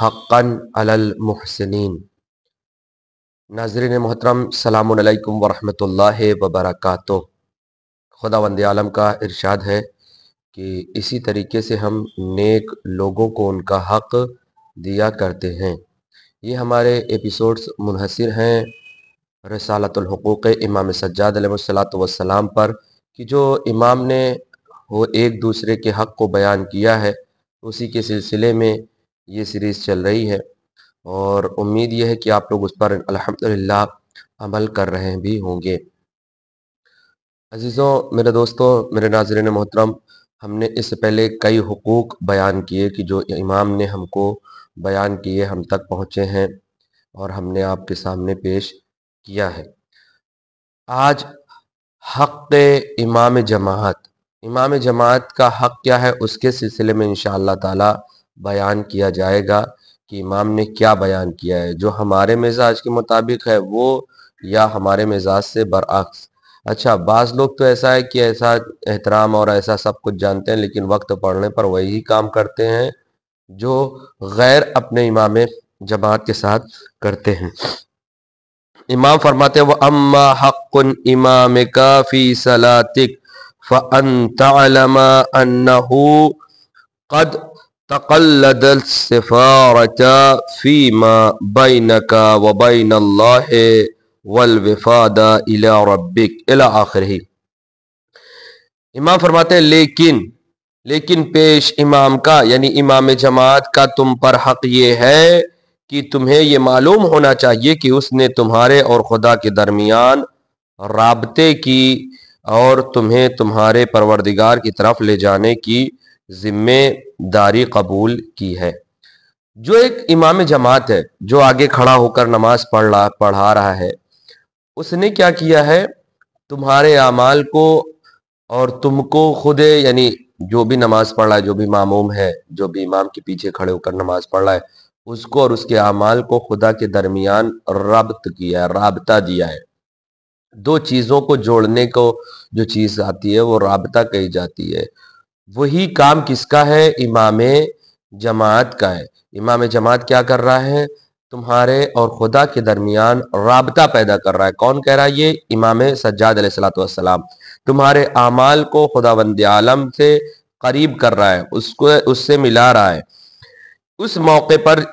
हक़न अलल मुहसनिन नाजरन मोहतरम सलामकुम वरहमतुल्लाह वबरकत खुदा वंद आलम का इरशाद है कि इसी तरीके से हम नेक लोगों को उनका हक़ दिया करते हैं ये हमारे एपिसोड्स मुनहसर हैं रसालतलूक़ इमाम सज्जाद वसलाम पर कि जो इमाम ने वो एक दूसरे के हक़ को बयान किया है उसी के सिलसिले में ये सीरीज़ चल रही है और उम्मीद यह है कि आप लोग उस पर अल्हम्दुलिल्लाह अमल कर रहे भी होंगे अज़ीज़ों मेरे दोस्तों मेरे नाजरन मोहतरम हमने इससे पहले कई हकूक़ बयान किए कि जो इमाम ने हमको बयान किए हम तक पहुँचे हैं और हमने आपके सामने पेश किया है आज हक़ इमाम जमात इमाम जमात का हक़ क्या है उसके सिलसिले में इन ताला बयान किया जाएगा कि इमाम ने क्या बयान किया है जो हमारे मिजाज के मुताबिक है वो या हमारे मिजाज से बरअक्स अच्छा बाज़ लोग तो ऐसा है कि ऐसा एहतराम और ऐसा सब कुछ जानते हैं लेकिन वक्त पढ़ने पर वही काम करते हैं जो गैर अपने इमाम जमात के साथ करते हैं इमाम फरमाते हैं अम्मा हक़ इमाम का फ़ी सलातिक फ़अन तलमा अन्नहू कद इमाम फरमाते हैं लेकिन लेकिन पेश इमाम का यानी इमाम जमात का तुम पर हक ये है कि तुम्हें ये मालूम होना चाहिए कि उसने तुम्हारे और खुदा के दरमियान रबते की और तुम्हें तुम्हारे परवरदिगार की तरफ ले जाने की जिम्मेदारी कबूल की है जो एक इमाम जमात है जो आगे खड़ा होकर नमाज पढ़ रहा पढ़ा रहा है उसने क्या किया है तुम्हारे अमाल को और तुमको खुद यानी जो भी नमाज पढ़ रहा है जो भी मामूम है जो भी इमाम के पीछे खड़े होकर नमाज पढ़ रहा है उसको और उसके अमाल को खुदा के दरमियान रब्त किया है रबता दिया है दो चीज़ों को जोड़ने को जो चीज़ आती है वो रबता कही जाती है वही काम किसका है इमाम जमात का है इमाम जमात क्या कर रहा है तुम्हारे और खुदा के दरमियान रबता पैदा कर रहा है कौन कह रहा है ये इमाम सज्जाद सलाम तुम्हारे अमाल को खुदा बंद आलम से करीब कर रहा है उसको उससे मिला रहा है उस मौके पर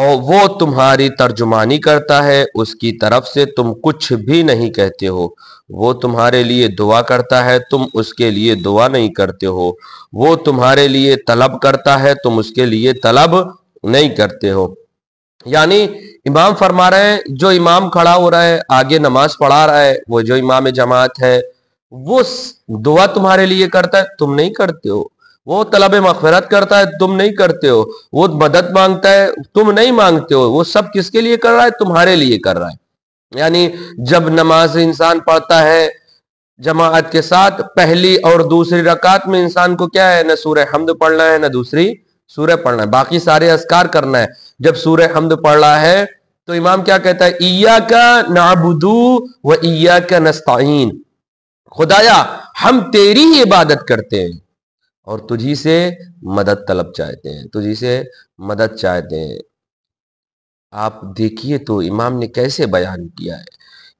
और वो तुम्हारी तर्जुमानी करता है उसकी तरफ से तुम कुछ भी नहीं कहते हो वो तुम्हारे लिए दुआ करता है तुम उसके लिए दुआ नहीं करते हो वो तुम्हारे लिए तलब करता है तुम उसके लिए तलब नहीं करते हो यानी इमाम फरमा रहे हैं जो इमाम खड़ा हो रहा है आगे नमाज पढ़ा रहा है वो जो इमाम जमात है वो दुआ तुम्हारे लिए करता है तुम नहीं करते हो वो तलब मफरत करता है तुम नहीं करते हो वो मदद मांगता है तुम नहीं मांगते हो वो सब किसके लिए कर रहा है तुम्हारे लिए कर रहा है यानी जब नमाज इंसान पढ़ता है जमात के साथ पहली और दूसरी रकात में इंसान को क्या है ना सूर्य हमद पढ़ना है ना दूसरी सूर्य पढ़ना है बाकी सारे अस्कार करना है जब सूर्य हमद पढ़ रहा है तो इमाम क्या कहता है ईया का नाबुदू व ईया का नस्ताइन खुदाया हम तेरी ही इबादत करते हैं और तुझी से मदद तलब चाहते हैं तुझी से मदद चाहते हैं आप देखिए तो इमाम ने कैसे बयान किया है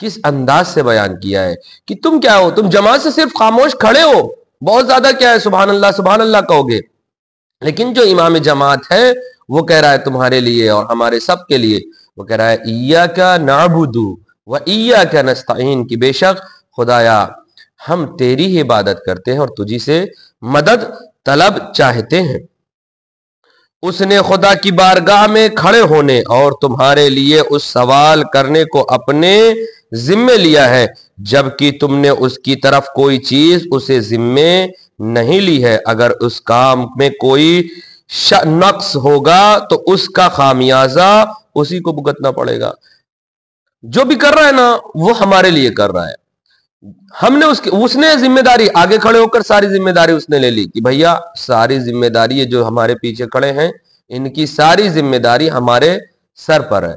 किस अंदाज से बयान किया है कि तुम क्या हो तुम जमात से सिर्फ खामोश खड़े हो बहुत ज्यादा क्या है सुबह अल्लाह सुबहान अल्लाह कहोगे लेकिन जो इमाम जमात है वो कह रहा है तुम्हारे लिए और हमारे सब के लिए वो कह रहा है ईया का नाबुदू व ईया का नस्ताइन की बेशक खुदाया हम तेरी ही इबादत करते हैं और तुझी से मदद तलब चाहते हैं उसने खुदा की बारगाह में खड़े होने और तुम्हारे लिए उस सवाल करने को अपने जिम्मे लिया है जबकि तुमने उसकी तरफ कोई चीज उसे जिम्मे नहीं ली है अगर उस काम में कोई नक्स होगा तो उसका खामियाजा उसी को भुगतना पड़ेगा जो भी कर रहा है ना वो हमारे लिए कर रहा है हमने उसकी उसने जिम्मेदारी आगे खड़े होकर सारी जिम्मेदारी उसने ले ली कि भैया सारी जिम्मेदारी ये जो हमारे पीछे खड़े हैं इनकी सारी जिम्मेदारी हमारे सर पर है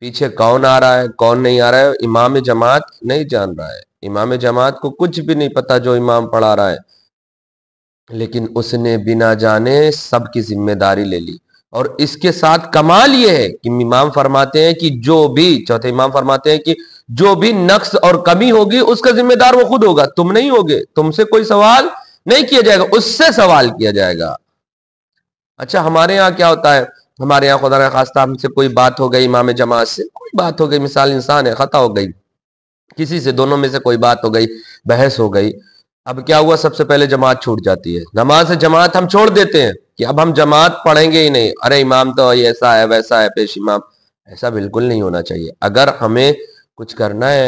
पीछे कौन आ रहा है कौन नहीं आ रहा है इमाम जमात नहीं जान रहा है इमाम जमात को कुछ भी नहीं पता जो इमाम पढ़ा रहा है लेकिन उसने बिना जाने सबकी जिम्मेदारी ले ली और इसके साथ कमाल ये है कि इमाम फरमाते हैं कि जो भी चौथे इमाम फरमाते हैं कि जो भी नक्स और कमी होगी उसका जिम्मेदार वो खुद होगा तुम नहीं होगे तुमसे कोई सवाल नहीं किया जाएगा उससे सवाल किया जाएगा अच्छा हमारे यहाँ क्या होता है हमारे यहाँ खुदा ना खास्ता हमसे कोई बात हो गई इमाम जमात से कोई बात हो गई मिसाल इंसान है खता हो गई किसी से दोनों में से कोई बात हो गई बहस हो गई अब क्या हुआ सबसे पहले जमात छूट जाती है नमाज से जमात हम छोड़ देते हैं कि अब हम जमात पढ़ेंगे ही नहीं अरे इमाम तो ऐसा है वैसा है पेश इमाम ऐसा बिल्कुल नहीं होना चाहिए अगर हमें कुछ करना है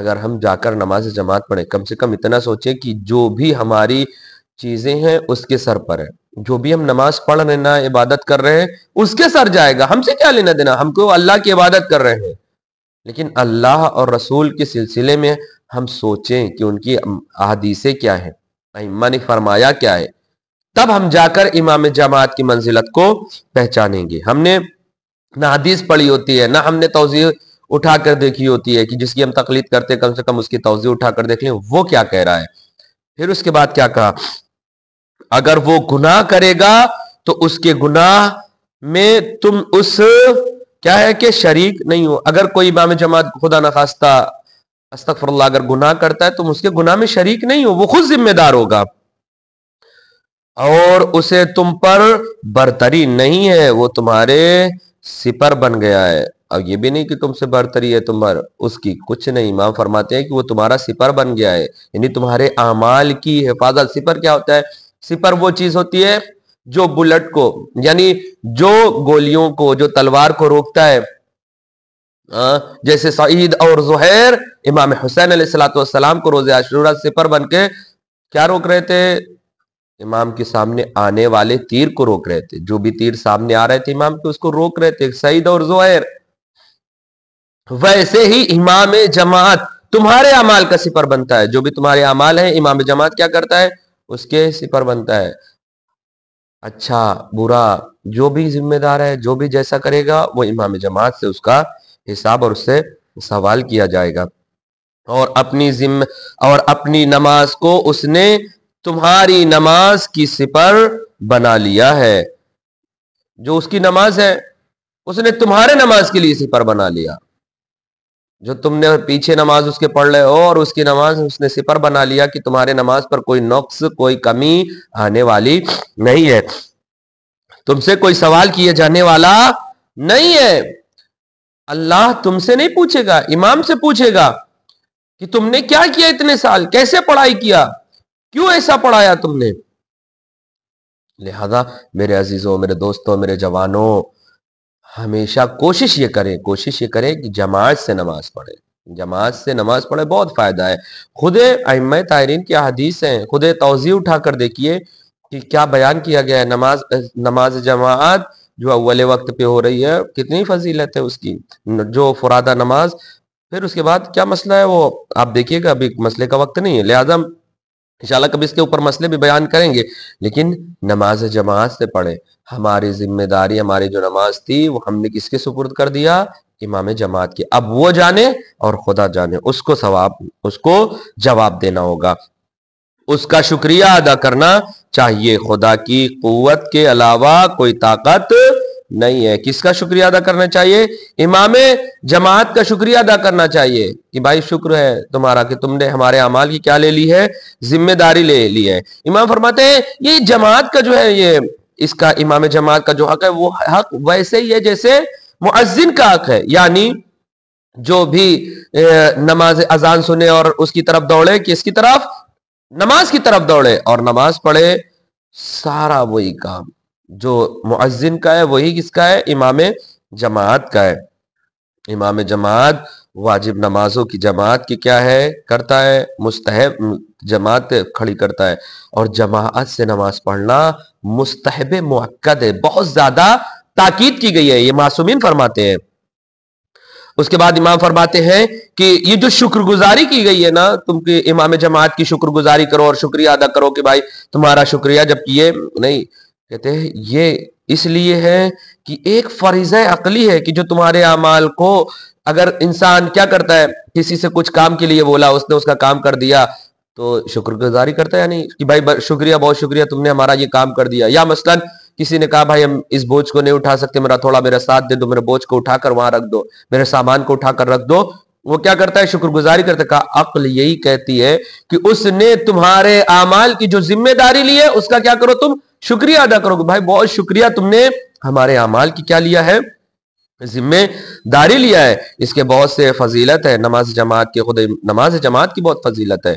अगर हम जाकर नमाज जमात पढ़े कम से कम इतना सोचें कि जो भी हमारी चीजें हैं उसके सर पर है जो भी हम नमाज पढ़ रहे ना इबादत कर रहे हैं उसके सर जाएगा हमसे क्या लेना देना हमको अल्लाह की इबादत कर रहे हैं लेकिन अल्लाह और रसूल के सिलसिले में हम सोचें कि उनकी अहदीसें क्या है अम्मा ने फरमाया क्या है तब हम जाकर इमाम जमात की मंजिलत को पहचानेंगे हमने ना हदीस पढ़ी होती है ना हमने तोजी उठा कर देखी होती है कि जिसकी हम तकलीद करते हैं कम से कम उसकी तोजी उठा कर देख लें वो क्या कह रहा है फिर उसके बाद क्या कहा अगर वो गुनाह करेगा तो उसके गुनाह में तुम उस क्या है कि शरीक नहीं हो अगर कोई इमाम जमात खुदा नखास्ता अस्तफरल्ला अगर गुनाह करता है तुम तो उसके गुनाह में शरीक नहीं हो वो खुद जिम्मेदार होगा और उसे तुम पर बरतरी नहीं है वो तुम्हारे सिपर बन गया है अब ये भी नहीं कि तुमसे बरतरी है तुम्हार उसकी कुछ नहीं इमाम फरमाते हैं कि वो तुम्हारा सिपर बन गया है यानी तुम्हारे अमाल की हिफाजत सिपर क्या होता है सिपर वो चीज होती है जो बुलेट को यानी जो गोलियों को जो तलवार को रोकता है आ, जैसे सईद और जहैर इमाम हुसैन सलाम को रोजे आशूरा सिपर बन के क्या रोक रहे थे इमाम के सामने आने वाले तीर को रोक रहे थे जो भी तीर सामने आ रहे थे इमाम के उसको रोक रहे थे सईद और जहैर वैसे ही इमाम जमात तुम्हारे अमाल का सिपर बनता है जो भी तुम्हारे अमाल है इमाम जमात क्या करता है उसके सिपर बनता है अच्छा बुरा जो भी जिम्मेदार है जो भी जैसा करेगा वो इमाम जमात से उसका हिसाब और उससे सवाल किया जाएगा और अपनी जिम्मे और अपनी नमाज को उसने तुम्हारी नमाज की सिपर बना लिया है जो उसकी नमाज है उसने तुम्हारे नमाज के लिए सिपर बना लिया जो तुमने पीछे नमाज उसके पढ़ रहे हो और उसकी नमाज उसने सिपर बना लिया कि तुम्हारे नमाज पर कोई नुक्स कोई कमी आने वाली नहीं है तुमसे कोई सवाल किए जाने वाला नहीं है अल्लाह तुमसे नहीं पूछेगा इमाम से पूछेगा कि तुमने क्या किया इतने साल कैसे पढ़ाई किया क्यों ऐसा पढ़ाया तुमने लिहाजा मेरे अजीजों मेरे दोस्तों मेरे जवानों हमेशा कोशिश ये करें कोशिश ये करें कि जमात से नमाज पढ़े जमात से नमाज पढ़े बहुत फायदा है खुद अम तायरीन की अदीस हैं खुद तोज़ी उठा कर देखिए कि क्या बयान किया गया है नमाज नमाज जमात जो अव्वल वक्त पे हो रही है कितनी फजीलत है उसकी जो फुरादा नमाज फिर उसके बाद क्या मसला है वो आप देखिएगा अभी मसले का वक्त नहीं है लिहाजा इंशाल्लाह कभी इसके ऊपर मसले भी बयान करेंगे लेकिन नमाज जमात से पढ़े हमारी जिम्मेदारी हमारी जो नमाज थी वो हमने किसके सुपुर्द कर दिया इमाम जमात की अब वो जाने और खुदा जाने उसको सवाब उसको जवाब देना होगा उसका शुक्रिया अदा करना चाहिए खुदा की कुत के अलावा कोई ताकत नहीं है किसका शुक्रिया अदा करना चाहिए इमाम जमात का शुक्रिया अदा करना चाहिए कि भाई शुक्र है तुम्हारा कि तुमने हमारे अमाल की क्या ले ली है जिम्मेदारी ले ली है इमाम फरमाते हैं ये जमात का जो है ये इसका इमाम जमात का जो हक है वो हक वैसे ही है जैसे मुआजिन का हक है यानी जो भी नमाज अजान सुने और उसकी तरफ दौड़े किसकी तरफ नमाज की तरफ दौड़े और नमाज पढ़े सारा वही काम जो मुआजिन का है वही किसका है इमाम जमात का है इमाम जमात वाजिब नमाजों की जमात की क्या है करता है मुस्तहब जमात खड़ी करता है और जमात से नमाज पढ़ना मुस्तहब मुक्द है बहुत ज्यादा ताकीद की गई है ये मासूमिन फरमाते हैं उसके बाद इमाम फरमाते हैं कि ये जो शुक्रगुजारी की गई है ना तुम कि इमाम जमात की शुक्रगुजारी करो और शुक्रिया अदा करो कि भाई तुम्हारा शुक्रिया जबकि ये नहीं कहते हैं ये इसलिए है कि एक फरीज अकली है कि जो तुम्हारे अमाल को अगर इंसान क्या करता है किसी से कुछ काम के लिए बोला उसने उसका काम कर दिया तो शुक्रगुजारी करता है यानी कि भाई शुक्रिया बहुत शुक्रिया तुमने हमारा ये काम कर दिया या मसलन किसी ने कहा भाई हम इस बोझ को नहीं उठा सकते मेरा थोड़ा मेरा साथ दे दो मेरे बोझ को उठाकर वहां रख दो मेरे सामान को उठाकर रख दो वो क्या करता है शुक्रगुजारी करता कहा अक्ल यही कहती है कि उसने तुम्हारे अमाल की जो जिम्मेदारी ली है उसका क्या करो तुम शुक्रिया अदा करोगे भाई बहुत शुक्रिया तुमने हमारे अमाल की क्या लिया है जिम्मेदारी लिया है इसके बहुत से फजीलत है नमाज जमात की खुद नमाज जमात की बहुत फजीलत है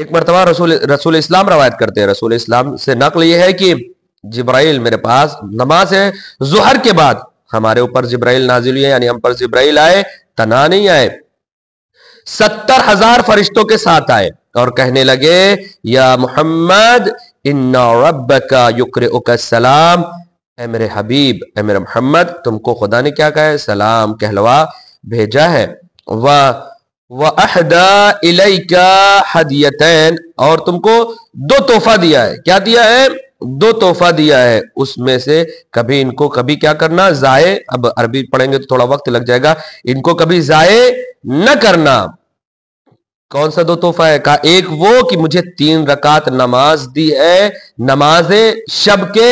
एक मरतबा रसूल रसूल इस्लाम रवायत करते हैं रसूल इस्लाम से नकल ये है कि जब्राइल मेरे पास नमाज है जहर के बाद हमारे ऊपर जब्राइल नाजिल हुए यानी हम पर जब्राइल आए तना नहीं आए सत्तर हजार फरिश्तों के साथ आए और कहने लगे या मोहम्मद इन्ना सलाम ए मेरे हबीब ए मेरे मोहम्मद तुमको खुदा ने क्या कहा है सलाम कहलवा भेजा है वह वहदा और तुमको दो तोहफा दिया है क्या दिया है दो तोहफा दिया है उसमें से कभी इनको कभी क्या करना जाए अब अरबी पढ़ेंगे तो थोड़ा वक्त लग जाएगा इनको कभी जाये न करना कौन सा दो तोहफा है कहा एक वो कि मुझे तीन रकात नमाज दी है नमाज शब के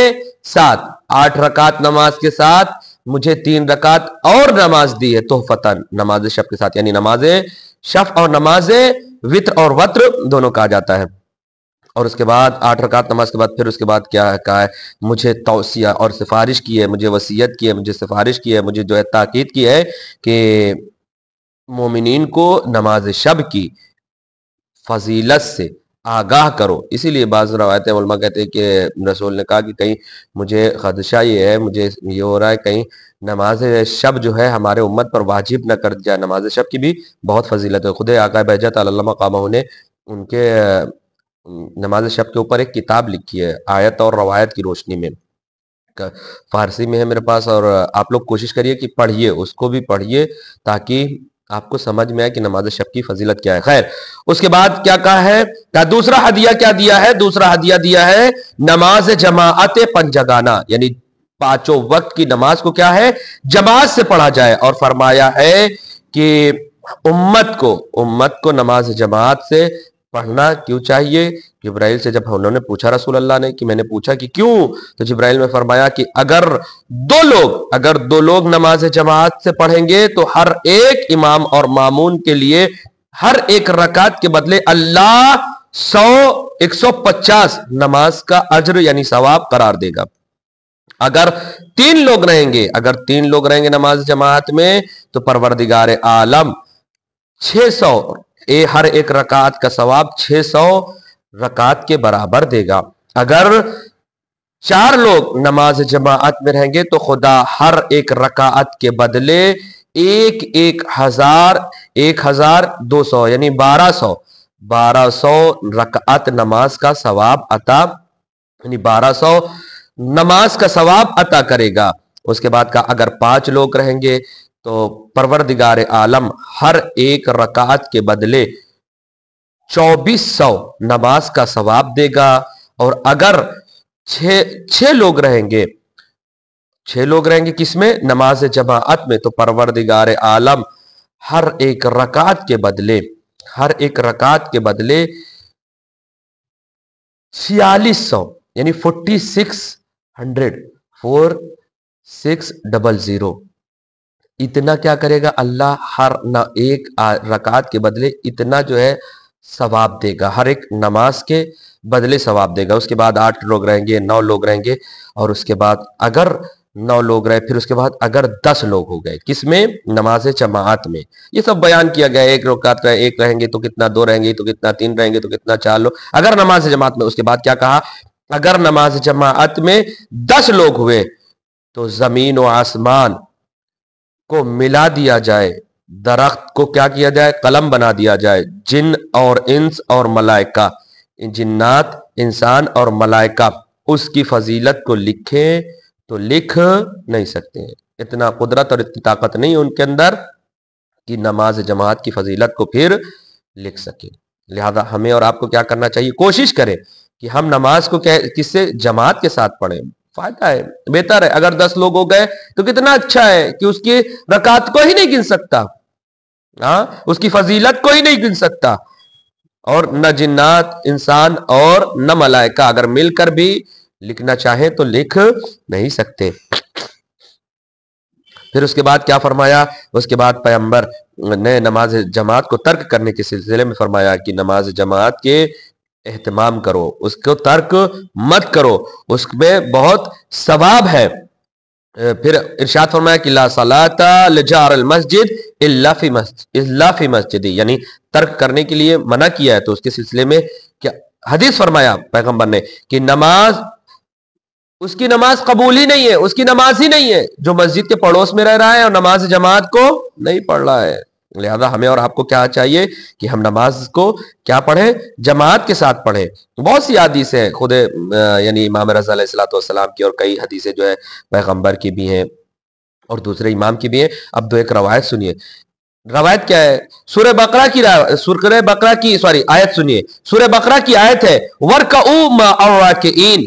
साथ आठ रकात नमाज के साथ मुझे तीन रकात और नमाज दी है तोहफता नमाज शब के साथ यानी नमाज शफ और नमाज वित्र और वत्र दोनों कहा जाता है और उसके बाद आठ रकात नमाज के बाद फिर उसके बाद क्या है कहा है मुझे तोसिया और सिफारिश की है मुझे वसीयत की है मुझे सिफारिश की है मुझे जो है ताकीद की है कि मोमिन को नमाज शब की फजीलत से आगाह करो इसीलिए बाज़ रवायत वलमा कहते हैं कि रसूल ने कहा कि कहीं मुझे खदशा ये है मुझे ये हो रहा है कहीं नमाज शब जो है हमारे उम्मत पर वाजिब न कर जाए नमाज शब की भी बहुत फजीलत है खुद आका बहजत कामा ने उनके नमाज शब के ऊपर एक किताब लिखी है आयत और रवायत की रोशनी में फारसी में है मेरे पास और आप लोग कोशिश करिए कि पढ़िए उसको भी पढ़िए ताकि आपको समझ में आया कि नमाज शब की फजीलत क्या है खैर उसके बाद क्या कहा है क्या दूसरा हदिया क्या दिया है दूसरा हदिया दिया है नमाज जमात पंजगाना यानी पांचों वक्त की नमाज को क्या है जमात से पढ़ा जाए और फरमाया है कि उम्मत को उम्मत को नमाज जमात से पढ़ना क्यों चाहिए जिब्राइल से जब उन्होंने पूछा रसूल अल्लाह ने कि मैंने पूछा कि क्यों तो जिब्राइल ने फरमाया कि अगर दो लोग अगर दो लोग नमाज जमात से पढ़ेंगे तो हर एक इमाम और मामून के लिए हर एक रकात के बदले अल्लाह सौ एक सौ पचास नमाज का अज्र यानी सवाब करार देगा अगर तीन लोग रहेंगे अगर तीन लोग रहेंगे नमाज जमात में तो परवरदिगार आलम छह सौ ए हर एक रकात का सवाब 600 रकात के बराबर देगा अगर चार लोग नमाज जमात में रहेंगे तो खुदा हर एक रकात के बदले एक एक हजार एक हजार दो सौ यानी बारह सौ बारह सौ रकात नमाज का सवाब अता यानी बारह सौ नमाज का सवाब अता करेगा उसके बाद का अगर पांच लोग रहेंगे तो परवरदिगार आलम हर एक रकात के बदले चौबीस सौ नमाज का सवाब देगा और अगर छ लोग रहेंगे छ लोग रहेंगे किसमें नमाज जमात में तो परवरदिगार आलम हर एक रकात के बदले हर एक रकात के बदले छियालीस सौ यानी forty six hundred four six double zero इतना क्या करेगा अल्लाह हर न एक रकात के बदले इतना जो है सवाब देगा हर एक नमाज के बदले सवाब देगा उसके बाद आठ लोग रहेंगे नौ लोग रहेंगे और उसके बाद अगर नौ लोग रहे फिर उसके बाद अगर दस लोग हो गए किसमें नमाज जमात में ये सब बयान किया गया एक रकात का एक रहेंगे तो कितना दो रहेंगे तो कितना तीन रहेंगे तो कितना चार लोग अगर नमाज जमात में उसके बाद क्या कहा अगर नमाज जमात में दस लोग हुए तो जमीन व आसमान को मिला दिया जाए दरख्त को क्या किया जाए कलम बना दिया जाए जिन और इंस और मलाइका जिन्नात इंसान और मलाइका उसकी फजीलत को लिखे तो लिख नहीं सकते इतना कुदरत और इतनी ताकत नहीं उनके अंदर कि नमाज जमात की फजीलत को फिर लिख सके लिहाजा हमें और आपको क्या करना चाहिए कोशिश करें कि हम नमाज को किससे जमात के साथ पढ़ें फायदा है बेहतर है अगर दस लोग हो गए तो कितना अच्छा है कि उसकी रकात को ही नहीं गिन सकता हाँ उसकी फजीलत को ही नहीं गिन सकता और न जिन्नात इंसान और न मलाइका अगर मिलकर भी लिखना चाहे तो लिख नहीं सकते फिर उसके बाद क्या फरमाया उसके बाद पैम्बर ने नमाज जमात को तर्क करने के सिलसिले में फरमाया कि नमाज जमात के एहतमाम करो उसको तर्क मत करो उसमें बहुत सवाब है फिर इर्शाद फरमाया कि ला लजार मस्जिद इलाफी मस्जिद मस्जिद यानी तर्क करने के लिए मना किया है तो उसके सिलसिले में क्या हदीस फरमाया पैगंबर ने कि नमाज उसकी नमाज कबूल ही नहीं है उसकी नमाज ही नहीं है जो मस्जिद के पड़ोस में रह रहा है और नमाज जमात को नहीं पढ़ रहा है लिहाजा हमें और आपको क्या चाहिए कि हम नमाज को क्या पढ़ें जमात के साथ पढ़ें तो बहुत सी हदीसें खुद यानी इमाम रजा की और कई हदीसें जो है पैगम्बर की भी हैं और दूसरे इमाम की भी हैं अब दो एक रवायत सुनिए रवायत क्या है सूर्य बकरा की सुरकर बकरा की सॉरी आयत सुनिए सूर्य बकरा की आयत है वर्क इन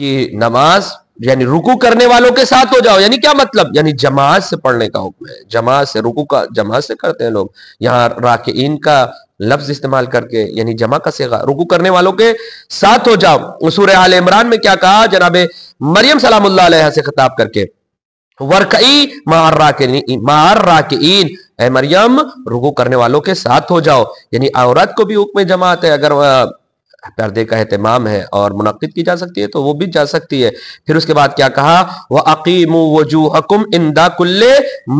की नमाज यानी रुकू करने वालों के साथ हो जाओ यानी क्या मतलब यानी जमात से पढ़ने का हुक्म है जमात से रुकू का जमात से करते हैं लोग यहाँ इन का लफ्ज इस्तेमाल करके यानी जमा का सेगा रुकू करने वालों के साथ हो जाओ सूर्य आल इमरान में क्या कहा जनाब मरियम सलाम से खिताब करके वर्कई मार राके मार मरियम रुकू करने वालों के साथ हो जाओ यानी औरत को भी हुक्म जमात है अगर पर्दे का अहतमाम है और मुनद की जा सकती है तो वो भी जा सकती है फिर उसके बाद क्या कहा वह अकीम हकुम इंदा कुल्ले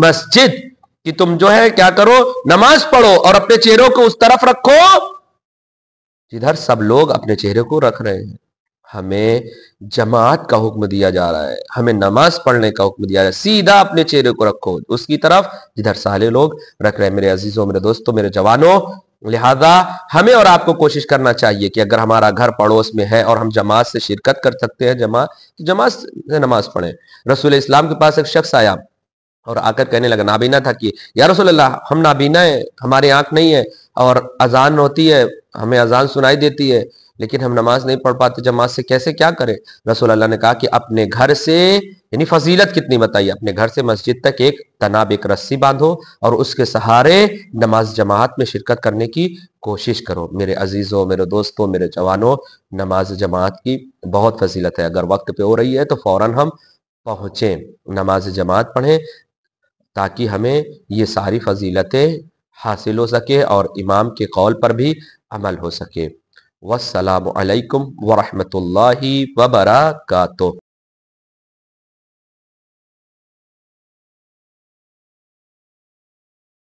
मस्जिद कि तुम जो है क्या करो नमाज पढ़ो और अपने चेहरों को उस तरफ रखो जिधर सब लोग अपने चेहरे को रख रहे हैं हमें जमात का हुक्म दिया जा रहा है हमें नमाज पढ़ने का हुक्म दिया जा रहा है सीधा अपने चेहरे को रखो उसकी तरफ जिधर सारे लोग रख रहे हैं मेरे अजीजों मेरे दोस्तों मेरे जवानों लिहाजा हमें और आपको कोशिश करना चाहिए कि अगर हमारा घर पड़ोस में है और हम जमात से शिरकत कर सकते हैं जमा जमात से नमाज पढ़े रसूल इस्लाम के पास एक शख्स आया और आकर कहने लगा नाबीना था कि यार रसोल्ला हम नाबीना है हमारी आंख नहीं है और अजान होती है हमें अजान सुनाई देती है लेकिन हम नमाज नहीं पढ़ पाते जमात से कैसे क्या करें रसोल्ला ने कहा कि अपने घर से यानी फजीलत कितनी बताई अपने घर से मस्जिद तक एक तनाब एक रस्सी बांधो और उसके सहारे नमाज जमात में शिरकत करने की कोशिश करो मेरे अजीज़ों मेरे दोस्तों मेरे जवानों नमाज जमात की बहुत फजीलत है अगर वक्त पे हो रही है तो फ़ौर हम पहुंचे नमाज जमात पढ़ें ताकि हमें ये सारी फजीलतें हासिल हो सके और इमाम के कौल पर भी अमल हो सके वसलम वरहमल वबरक